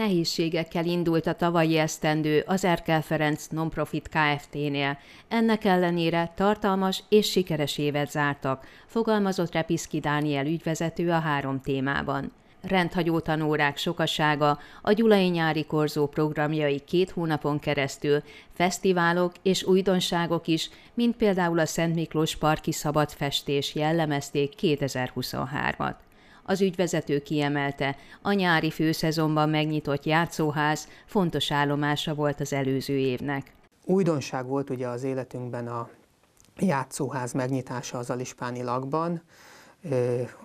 Nehézségekkel indult a tavalyi esztendő az Erkel Ferenc Nonprofit Kft-nél. Ennek ellenére tartalmas és sikeres évet zártak, fogalmazott Repiszki Dániel ügyvezető a három témában rendhagyó tanórák sokasága, a Gyulai Nyári Korzó programjai két hónapon keresztül, fesztiválok és újdonságok is, mint például a Szent Miklós Parki Szabad Festés jellemezték 2023-at. Az ügyvezető kiemelte, a nyári főszezonban megnyitott játszóház fontos állomása volt az előző évnek. Újdonság volt ugye az életünkben a játszóház megnyitása az Alispáni lakban,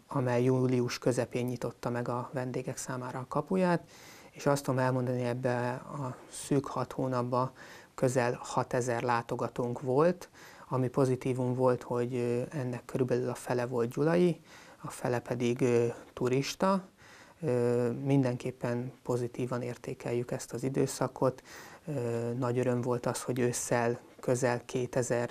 amely július közepén nyitotta meg a vendégek számára a kapuját, és azt tudom elmondani, ebbe a szűk hat hónapban közel 6000 látogatónk volt, ami pozitívum volt, hogy ennek körülbelül a fele volt gyulai, a fele pedig turista. Mindenképpen pozitívan értékeljük ezt az időszakot. Nagy öröm volt az, hogy ősszel közel 2000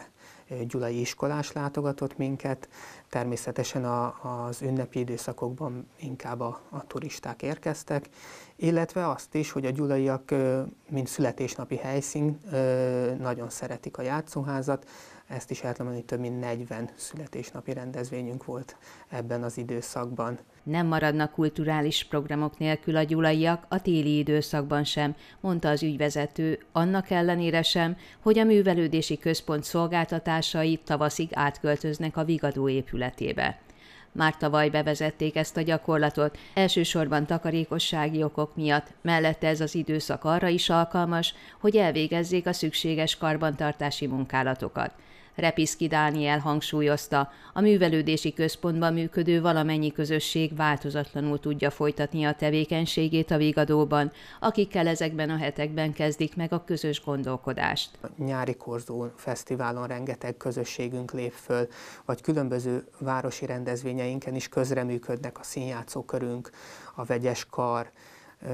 gyulai iskolás látogatott minket. Természetesen a, az ünnepi időszakokban inkább a, a turisták érkeztek, illetve azt is, hogy a gyulaiak, mint születésnapi helyszín, nagyon szeretik a játszóházat, ezt is el tudom mondani, több mint 40 születésnapi rendezvényünk volt ebben az időszakban. Nem maradnak kulturális programok nélkül a gyulaiak a téli időszakban sem, mondta az ügyvezető, annak ellenére sem, hogy a művelődési központ szolgáltatásai tavaszig átköltöznek a Vigadó épületébe. Már tavaly bevezették ezt a gyakorlatot, elsősorban takarékossági okok miatt, mellette ez az időszak arra is alkalmas, hogy elvégezzék a szükséges karbantartási munkálatokat. Repiszki Dániel hangsúlyozta, a művelődési központban működő valamennyi közösség változatlanul tudja folytatni a tevékenységét a Vigadóban, akikkel ezekben a hetekben kezdik meg a közös gondolkodást. A nyári Korzó Fesztiválon rengeteg közösségünk lép föl, vagy különböző városi rendezvényeinken is közreműködnek a színjátszókörünk, a vegyes kar,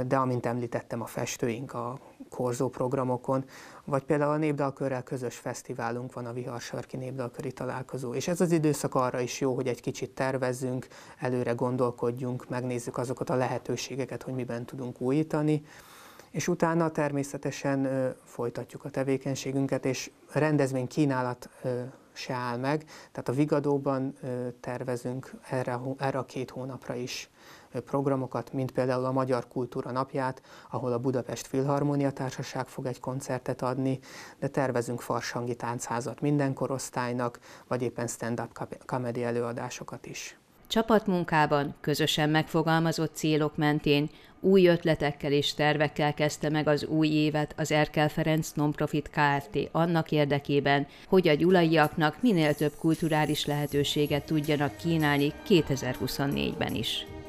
de amint említettem, a festőink a korzó programokon, vagy például a népdalkörrel közös fesztiválunk van a Viharsarki Népdalköri Találkozó. És ez az időszak arra is jó, hogy egy kicsit tervezzünk, előre gondolkodjunk, megnézzük azokat a lehetőségeket, hogy miben tudunk újítani, és utána természetesen folytatjuk a tevékenységünket, és rendezvény kínálat se áll meg. Tehát a Vigadóban tervezünk erre, erre a két hónapra is programokat, mint például a Magyar Kultúra Napját, ahol a Budapest Filharmónia Társaság fog egy koncertet adni, de tervezünk farsangi táncházat minden korosztálynak, vagy éppen stand-up comedy előadásokat is csapatmunkában, közösen megfogalmazott célok mentén, új ötletekkel és tervekkel kezdte meg az új évet az Erkel Ferenc Nonprofit Kft. annak érdekében, hogy a gyulaiaknak minél több kulturális lehetőséget tudjanak kínálni 2024-ben is.